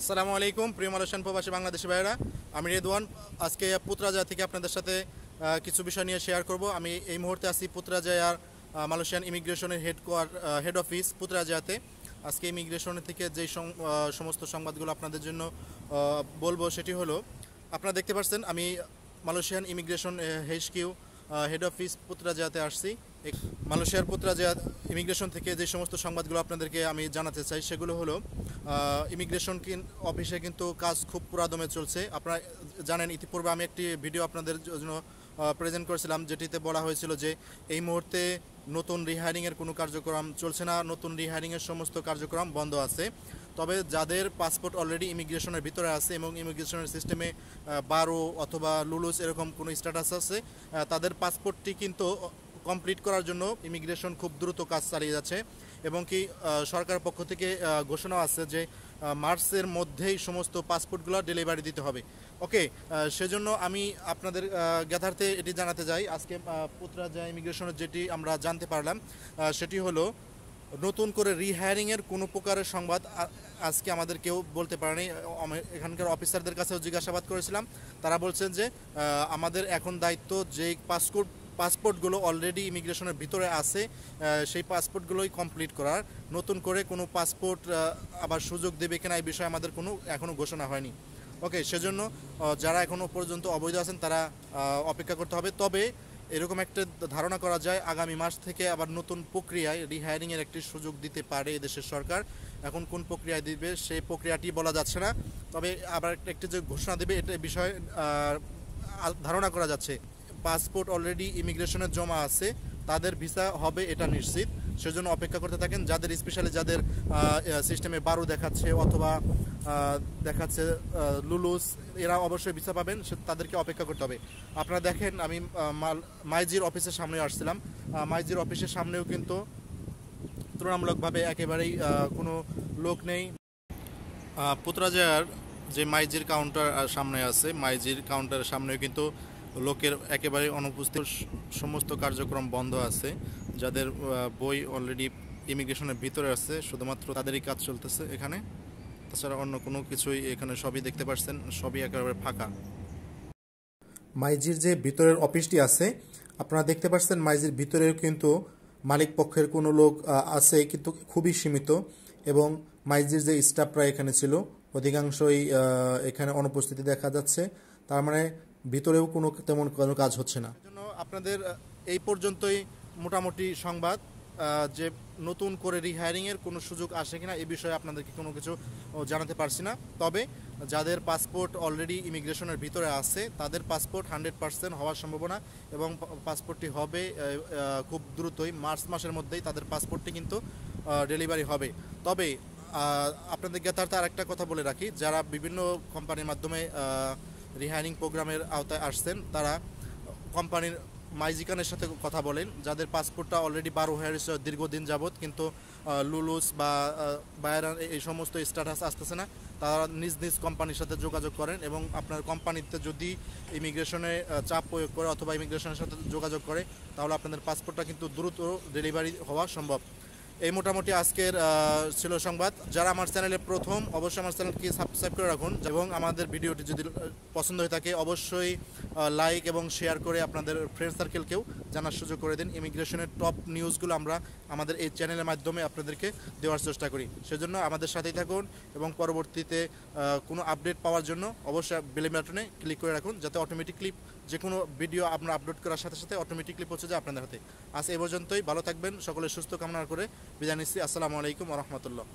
আসসালামু আলাইকুম প্রিয় মালয়েশিয়ান প্রবাসী বাংলাদেশি ভাইরা আমি রেদওয়ান আজকে পুত্রাজা থেকে আপনাদের সাথে কিছু বিষয় নিয়ে শেয়ার করব আমি এই মুহূর্তে আছি আর মালয়েশিয়ান ইমিগ্রেশনের হেড হেড অফিস পুত্রাজায়াতে আজকে ইমিগ্রেশন থেকে যেই সমস্ত সংবাদগুলো আপনাদের জন্য বলবো সেটি হলো আপনারা দেখতে পাচ্ছেন আমি Malaysian immigration HQ head office পুত্রাজাতে আসছি মালয়েশিয়ার পুত্রাজিয়া ইমিগ্রেশন থেকে যে সমস্ত সংবাদগুলো আপনাদেরকে আমি জানাতে চাই সেগুলো হলো ইমিগ্রেশন অফিসে কিন্তু কাজ খুব পুরাদমে চলছে আপনারা জানেন ইতিপূর্বে আমি একটি ভিডিও আপনাদের জন্য প্রেজেন্ট করেছিলাম যেটিতে বলা হয়েছিল যে এই মুহূর্তে নতুন রিহায়ারিংয়ের কোনো কার্যক্রম চলছে না নতুন রিহায়ারিংয়ের সমস্ত কার্যক্রম বন্ধ আছে তবে যাদের পাসপোর্ট অলরেডি ইমিগ্রেশনের ভিতরে আছে এবং ইমিগ্রেশনের সিস্টেমে বারো অথবা লুলুস এরকম কোনো স্ট্যাটাস আছে তাদের পাসপোর্টটি কিন্তু কমপ্লিট করার জন্য ইমিগ্রেশন খুব দ্রুত কাজ চালিয়ে যাচ্ছে এবং কি সরকার পক্ষ থেকে ঘোষণা আছে যে মার্চের মধ্যেই সমস্ত পাসপোর্টগুলো ডেলিভারি দিতে হবে ওকে সেজন্য আমি আপনাদের জ্ঞাতার্থে এটি জানাতে যাই আজকে পুত্রাজা ইমিগ্রেশনের যেটি আমরা জানতে পারলাম সেটি হলো নতুন করে রিহায়ারিংয়ের কোনো প্রকারের সংবাদ আজকে আমাদের কেউ বলতে পারেনি এখানকার অফিসারদের কাছেও জিজ্ঞাসাবাদ করেছিলাম তারা বলছেন যে আমাদের এখন দায়িত্ব যে পাসপোর্ট পাসপোর্টগুলো অলরেডি ইমিগ্রেশনের ভিতরে আছে সেই পাসপোর্টগুলোই কমপ্লিট করার নতুন করে কোনো পাসপোর্ট আবার সুযোগ দেবে কিনা এই বিষয়ে আমাদের কোনো এখনও ঘোষণা হয়নি ওকে সেজন্য যারা এখনও পর্যন্ত অবৈধ আছেন তারা অপেক্ষা করতে হবে তবে এরকম একটা ধারণা করা যায় আগামী মাস থেকে আবার নতুন প্রক্রিয়ায় রিহায়ারিংয়ের একটি সুযোগ দিতে পারে এদেশের সরকার এখন কোন প্রক্রিয়ায় দিবে সেই প্রক্রিয়াটি বলা যাচ্ছে না তবে আবার একটি যে ঘোষণা দেবে এটা বিষয়ে ধারণা করা যাচ্ছে পাসপোর্ট অলরেডি ইমিগ্রেশনের জমা আছে তাদের ভিসা হবে এটা নিশ্চিত সেজন্য অপেক্ষা করতে থাকেন যাদের স্পেশালি যাদের সিস্টেমে বারো দেখাচ্ছে অথবা দেখাচ্ছে লুলুস এরা অবশ্যই ভিসা পাবেন সে তাদেরকে অপেক্ষা করতে হবে আপনারা দেখেন আমি মাইজির অফিসের সামনে আসছিলাম মাইজির অফিসের সামনেও কিন্তু তুলনামূলকভাবে একেবারেই কোনো লোক নেই পুতরাজার যে মাইজির কাউন্টার সামনে আছে মাইজির কাউন্টারের সামনেও কিন্তু লোকের একেবারে অনুপস্থিত সমস্ত কার্যক্রম বন্ধ আছে যাদের বই অলরেডি ইমিগ্রেশনের ভিতরে আছে শুধুমাত্র তাদেরই কাজ চলতেছে এখানে তাছাড়া অন্য কোনো কিছুই এখানে সবই দেখতে পাচ্ছেন সবই একেবারে ফাঁকা মাইজির যে ভিতরের অফিসটি আছে আপনারা দেখতে পাচ্ছেন মাইজির ভিতরেও কিন্তু মালিক পক্ষের কোনো লোক আছে কিন্তু খুবই সীমিত এবং মাইজির যে স্টাফরা এখানে ছিল অধিকাংশই এখানে অনুপস্থিতি দেখা যাচ্ছে তার মানে ভিতরেও কোনো তেমন কোনো কাজ হচ্ছে না আপনাদের এই পর্যন্তই মোটামুটি সংবাদ যে নতুন করে এর কোনো সুযোগ আসে কিনা এ বিষয়ে আপনাদেরকে কোনো কিছু জানাতে পারছি না তবে যাদের পাসপোর্ট অলরেডি ইমিগ্রেশনের ভিতরে আছে তাদের পাসপোর্ট হান্ড্রেড পার্সেন্ট হওয়ার সম্ভাবনা এবং পাসপোর্টটি হবে খুব দ্রুতই মার্চ মাসের মধ্যেই তাদের পাসপোর্টটি কিন্তু ডেলিভারি হবে তবে আপনাদের জ্ঞাতার্থে আর একটা কথা বলে রাখি যারা বিভিন্ন কোম্পানির মাধ্যমে রিহাইনিং প্রোগ্রামের আওতায় আসছেন তারা কোম্পানির মাইজিকানের সাথে কথা বলেন যাদের পাসপোর্টটা অলরেডি বারো হয়ে গেছে দীর্ঘদিন যাবৎ কিন্তু লুলুস বা বায়রান এই সমস্ত স্ট্যাটাস আসতেছে না তারা নিজ নিজ কোম্পানির সাথে যোগাযোগ করেন এবং আপনার কোম্পানিতে যদি ইমিগ্রেশনে চাপ প্রয়োগ করে অথবা ইমিগ্রেশনের সাথে যোগাযোগ করে তাহলে আপনাদের পাসপোর্টটা কিন্তু দ্রুত ডেলিভারি হওয়া সম্ভব এই মোটামুটি আজকের ছিল সংবাদ যারা আমার চ্যানেলে প্রথম অবশ্যই আমার চ্যানেলকে সাবস্ক্রাইব করে রাখুন এবং আমাদের ভিডিওটি যদি পছন্দ হয়ে থাকে অবশ্যই লাইক এবং শেয়ার করে আপনাদের ফ্রেন্ড সার্কেলকেও জানার সুযোগ করে দিন ইমিগ্রেশনের টপ নিউজগুলো আমরা আমাদের এই চ্যানেলের মাধ্যমে আপনাদেরকে দেওয়ার চেষ্টা করি সেজন্য আমাদের সাথেই থাকুন এবং পরবর্তীতে কোনো আপডেট পাওয়ার জন্য অবশ্যই বেলে বাটনে ক্লিক করে রাখুন যাতে অটোমেটিকলি যে কোনো ভিডিও আপনার আপলোড করার সাথে সাথে অটোমেটিকলি পৌঁছে যায় আপনাদের হাতে আজ এ পর্যন্তই ভালো থাকবেন সকলে সুস্থ কামনা করে বিদায় নিচ্ছি আসসালামু আলাইকুম রহমতুল্লাহ